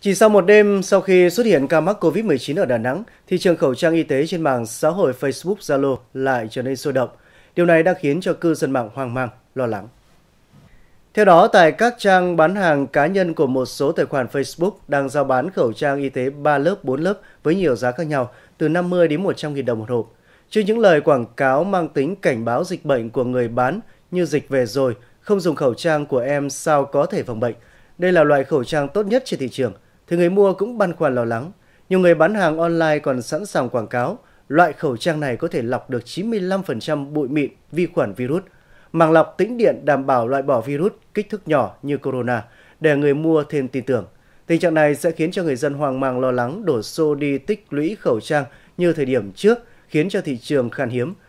Chỉ sau một đêm sau khi xuất hiện ca mắc COVID-19 ở Đà Nẵng, thị trường khẩu trang y tế trên mạng xã hội Facebook Zalo lại trở nên sôi động. Điều này đang khiến cho cư dân mạng hoang mang, lo lắng. Theo đó, tại các trang bán hàng cá nhân của một số tài khoản Facebook đang giao bán khẩu trang y tế 3 lớp, 4 lớp với nhiều giá khác nhau, từ 50 đến 100 nghìn đồng một hộp. Trước những lời quảng cáo mang tính cảnh báo dịch bệnh của người bán như dịch về rồi, không dùng khẩu trang của em sao có thể phòng bệnh. Đây là loại khẩu trang tốt nhất trên thị trường – thì người mua cũng băn khoăn lo lắng. Nhiều người bán hàng online còn sẵn sàng quảng cáo, loại khẩu trang này có thể lọc được 95% bụi mịn, vi khuẩn virus. Màng lọc tĩnh điện đảm bảo loại bỏ virus kích thước nhỏ như corona để người mua thêm tin tưởng. Tình trạng này sẽ khiến cho người dân hoang mang lo lắng đổ xô đi tích lũy khẩu trang như thời điểm trước, khiến cho thị trường khan hiếm,